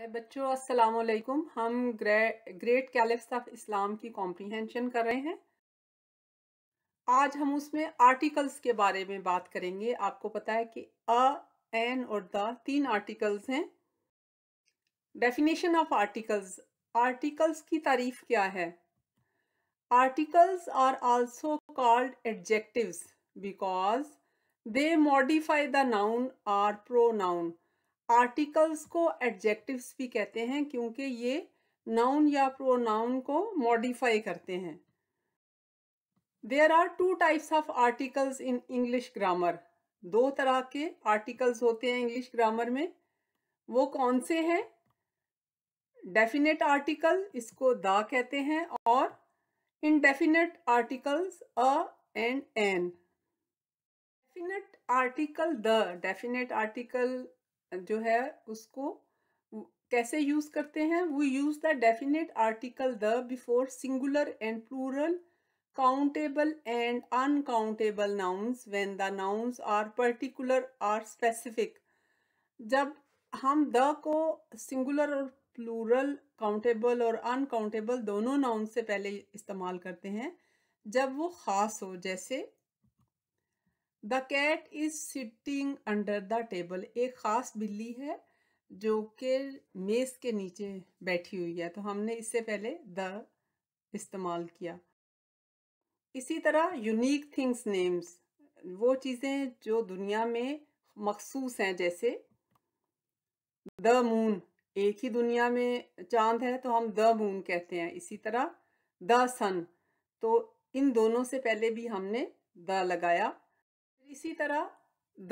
हमारे बच्चों अस्सलाम वालेकुम हम ग्रे, ग्रेट कैलिफ्स ऑफ इस्लाम की कॉम्प्रीहेंशन कर रहे हैं आज हम उसमें आर्टिकल्स के बारे में बात करेंगे आपको पता है कि अ एन और द तीन आर्टिकल्स हैं डेफिनेशन ऑफ आर्टिकल्स आर्टिकल्स की तारीफ क्या है articles are also called adjectives because they modify the noun or pronoun articles को एडजेक्टिव्स भी कहते हैं क्योंकि ये नाउन या प्रोनाउन को मॉडिफाई करते हैं there are two types of articles in English grammar दो तरह के आर्टिकल्स होते हैं इंग्लिश ग्रामर में वो कौन से हैं डेफिनेट आर्टिकल इसको द कहते हैं और indefinite articles a and an definite article the definite article जो है उसको कैसे यूज करते हैं वो use the definite article the before singular and plural countable and uncountable nouns when the nouns are particular or specific जब हम the को सिंगुलर और प्लूरल काउंटेबल और अनकाउंटेबल दोनों नाउन से पहले इस्तेमाल करते हैं जब वो ख़ास हो जैसे the cat is sitting under the table एक ख़ास बिल्ली है जो कि मेज़ के नीचे बैठी हुई है तो हमने इससे पहले द इस्तेमाल किया इसी तरह यूनिक थिंग्स नेम्स वो चीज़ें जो दुनिया में मखसूस हैं जैसे द मून एक ही दुनिया में चांद है तो हम द मून कहते हैं इसी तरह द सन तो इन दोनों से पहले भी हमने द लगाया इसी तरह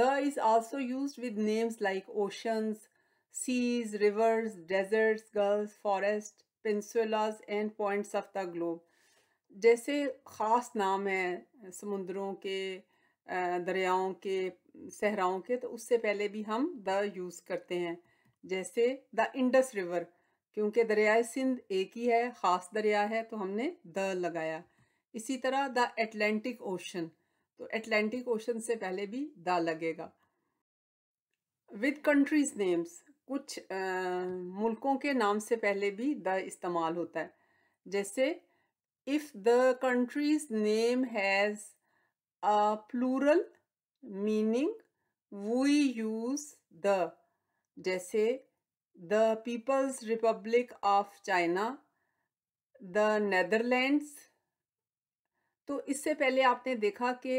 the is also use with names like oceans seas rivers deserts gulfs forest peninsulas and points of the globe जैसे ख़ास नाम हैं समुद्रों के दरियाओं के सहराओं के तो उससे पहले भी हम द यूज़ करते हैं जैसे द इंडस रिवर क्योंकि दरियाए सिंध एक ही है ख़ास दरिया है तो हमने द लगाया इसी तरह द एटलांटिक ओशन तो एटलांटिक ओशन से पहले भी द लगेगा विद कंट्रीज नेम्स कुछ आ, मुल्कों के नाम से पहले भी द इस्तेमाल होता है जैसे if the country's name has a plural meaning we use the जैसे the people's republic of China the Netherlands तो इससे पहले आपने देखा कि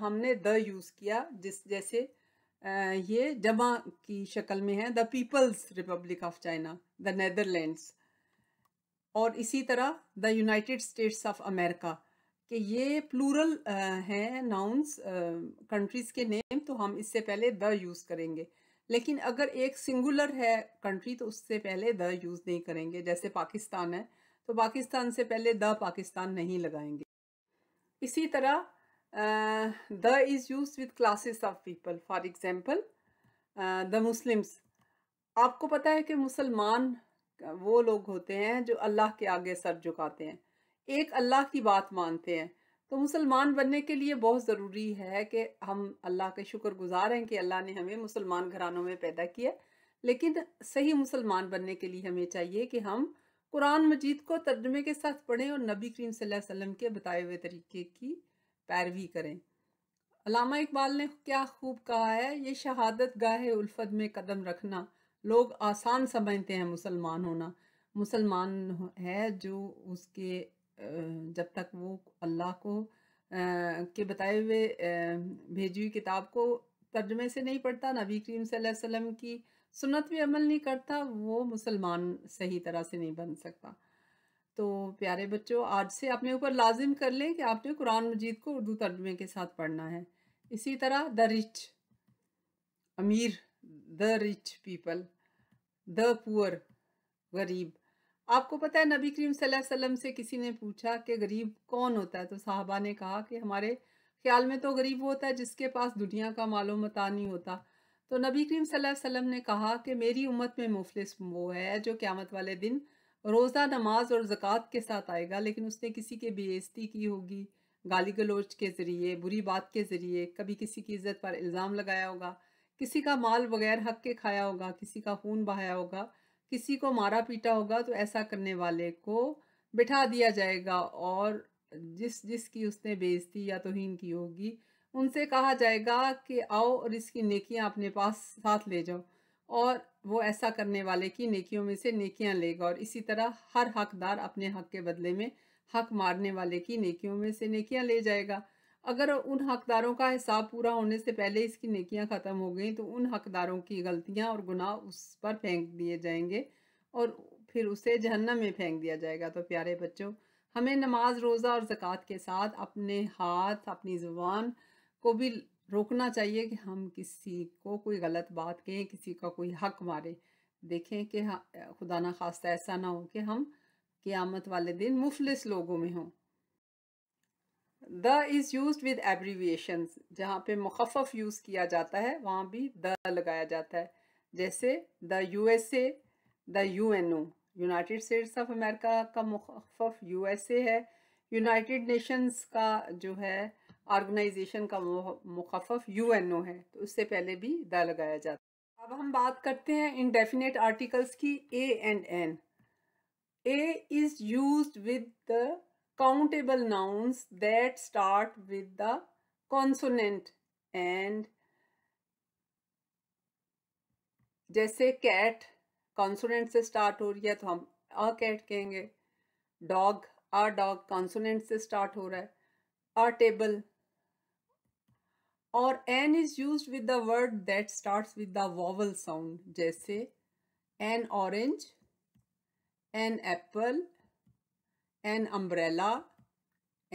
हमने द यूज़ किया जिस जैसे ये जमा की शक्ल में है the people's republic of China the Netherlands और इसी तरह the United States of America कि ये प्लूरल हैं नाउंस कंट्रीज़ के नेम तो हम इससे पहले द यूज़ करेंगे लेकिन अगर एक सिंगुलर है कंट्री तो उससे पहले द यूज़ नहीं करेंगे जैसे पाकिस्तान है तो पाकिस्तान से पहले द पाकिस्तान नहीं लगाएंगे इसी तरह the is use with classes of people for example the Muslims आपको पता है कि मुसलमान वो लोग होते हैं जो अल्लाह के आगे सर झुकाते हैं एक अल्लाह की बात मानते हैं तो मुसलमान बनने के लिए बहुत ज़रूरी है कि हम अल्लाह के शुक्र गुज़ार हैं कि अल्लाह ने हमें मुसलमान घरानों में पैदा किया लेकिन सही मुसलमान बनने के लिए हमें चाहिए कि हम कुरान मजीद को तर्जमे के साथ पढ़ें और नबी करीम वसल्लम के बताए हुए तरीके की पैरवी करें अलामा इकबाल ने क्या खूब कहा है ये शहादत गाह उल्फत में कदम रखना लोग आसान समझते हैं मुसलमान होना मुसलमान है जो उसके जब तक वो अल्लाह को के बताए हुए भेजी हुई किताब को तर्जमे से नहीं पढ़ता नबी करीम सल्लल्लाहु अलैहि वसल्लम की सुन्नत पे अमल नहीं करता वो मुसलमान सही तरह से नहीं बन सकता तो प्यारे बच्चों आज से अपने ऊपर लाजिम कर लें कि आपने कुरान मजीद को उर्दू तर्जुमे के साथ पढ़ना है इसी तरह द रिच अमीर the rich people the poor गरीब आपको पता है नबी करीम वसल्लम से किसी ने पूछा कि गरीब कौन होता है तो साहबा ने कहा कि हमारे ख्याल में तो गरीब वो होता है जिसके पास दुनिया का मालूम मता नहीं होता तो नबी करीम सल्लल्लाहु अलैहि वसल्लम ने कहा कि मेरी उम्मत में मुफलिस वो है जो क़्यामत वाले दिन रोज़ा नमाज और ज़क़़त के साथ आएगा लेकिन उसने किसी के बेइज्जती की होगी गाली गलोच के ज़रिए बुरी बात के ज़रिए कभी किसी की इज़्ज़त पर इल्ज़ाम लगाया होगा किसी का माल बगैर हक के खाया होगा किसी का खून बहाया होगा किसी को मारा पीटा होगा तो ऐसा करने वाले को बिठा दिया जाएगा और जिस जिसकी उसने बेइज्जती या तोहन की होगी उनसे कहा जाएगा कि आओ और इसकी नेकियां अपने पास साथ ले जाओ और वो ऐसा करने वाले की नेकियों में से नेकियां लेगा और इसी तरह हर हकदार अपने हक के बदले में हक मारने वाले की नेकियों में से नेकियां ले जाएगा अगर उन हकदारों का हिसाब पूरा होने से पहले इसकी नेकियां ख़त्म हो गई तो उन हकदारों की गलतियां और गुनाह उस पर फेंक दिए जाएंगे और फिर उसे जहन्नम में फेंक दिया जाएगा तो प्यारे बच्चों हमें नमाज रोज़ा और ज़क़़त के साथ अपने हाथ अपनी ज़ुबान को भी रोकना चाहिए कि हम किसी को कोई गलत बात कहें किसी का कोई हक मारे देखें कि खुदा ना खास्ता ऐसा ना हो कि हम क़ियामत वाले दिन मुफलिस लोगों में हों the is use with abbreviation जहाँ पे मुखफ़ यूज़ किया जाता है वहाँ भी द लगाया जाता है जैसे the U S A the U N O United States of America का मुखफ़ यू एस ए है यूनाइटेड नेशंस का जो है ऑर्गेनाइजेशन का मुखफ यू एन ओ है तो उससे पहले भी द लगाया जाता है अब हम बात करते हैं इनडेफिनेट आर्टिकल्स की a and an a is use with the countable nouns that start with the consonant and जैसे कैट कॉन्सोनेंट से स्टार्ट हो रही है तो हम अ कैट कहेंगे डॉग अ डॉग कॉन्सोनेंट से स्टार्ट हो रहा है अ टेबल और an is use with the word that start with the vowel sound जैसे an orange an apple an umbrella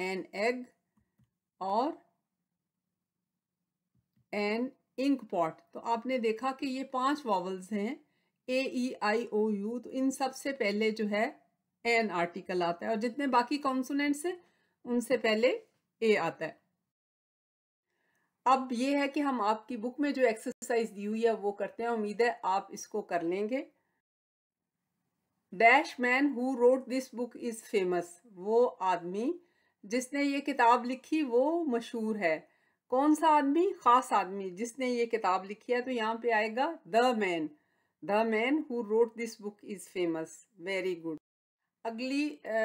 an egg और एन इंक पॉट तो आपने देखा कि ये पांच वॉवल्स हैं ए ई आई ओ यू तो इन सबसे पहले जो है एन आर्टिकल आता है और जितने बाकी कॉन्सोनेंट्स हैं उनसे पहले ए आता है अब ये है कि हम आपकी बुक में जो एक्सरसाइज दी हुई है वो करते हैं उम्मीद है आप इसको कर लेंगे dash man who wrote this book is famous वो आदमी जिसने ये किताब लिखी वो मशहूर है कौन सा आदमी ख़ास आदमी जिसने ये किताब लिखी है तो यहाँ पे आएगा the man the man who wrote this book is famous very good अगली आ,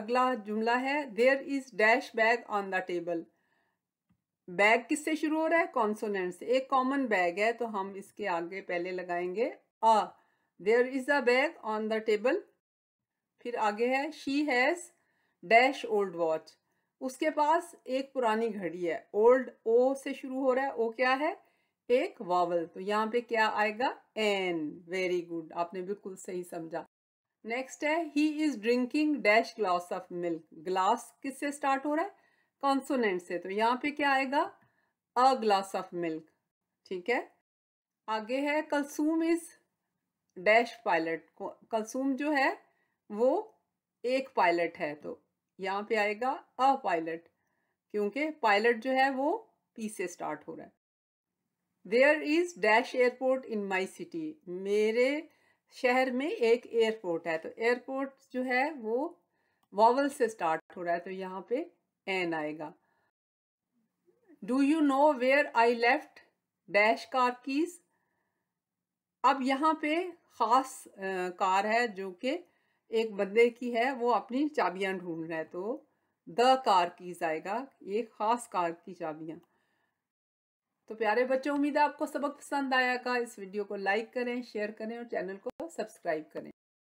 अगला जुमला है there is dash bag on the table bag किससे शुरू हो रहा है कॉन्सोनेंट से एक कॉमन बैग है तो हम इसके आगे पहले लगाएंगे a there is a bag on the table फिर आगे है she has dash old watch उसके पास एक पुरानी घड़ी है ओल्ड ओ से शुरू हो रहा है ओ क्या है एक वावल तो यहाँ पे क्या आएगा एन वेरी गुड आपने बिल्कुल सही समझा नेक्स्ट है he is drinking dash glass of milk glass किससे स्टार्ट हो रहा है कॉन्सोनेंट से तो यहाँ पे क्या आएगा अ ग्लास ऑफ मिल्क ठीक है आगे है Kulsoom is dash pilot Kulsoom जो है वो एक पायलट है तो यहाँ पे आएगा अ पायलट क्योंकि पायलट जो है वो पी से स्टार्ट हो रहा है there is dash airport in my city मेरे शहर में एक एयरपोर्ट है तो एयरपोर्ट जो है वो वॉवल से स्टार्ट हो रहा है तो यहाँ पे एन आएगा do you know where I left dash car keys अब यहाँ पे ख़ास कार है जो कि एक बंदे की है वो अपनी चाबियाँ ढूंढ रहा है तो द कार कीज आएगा ये ख़ास कार की चाबियाँ तो प्यारे बच्चों उम्मीद है आपको सबक पसंद आया का इस वीडियो को लाइक करें शेयर करें और चैनल को सब्सक्राइब करें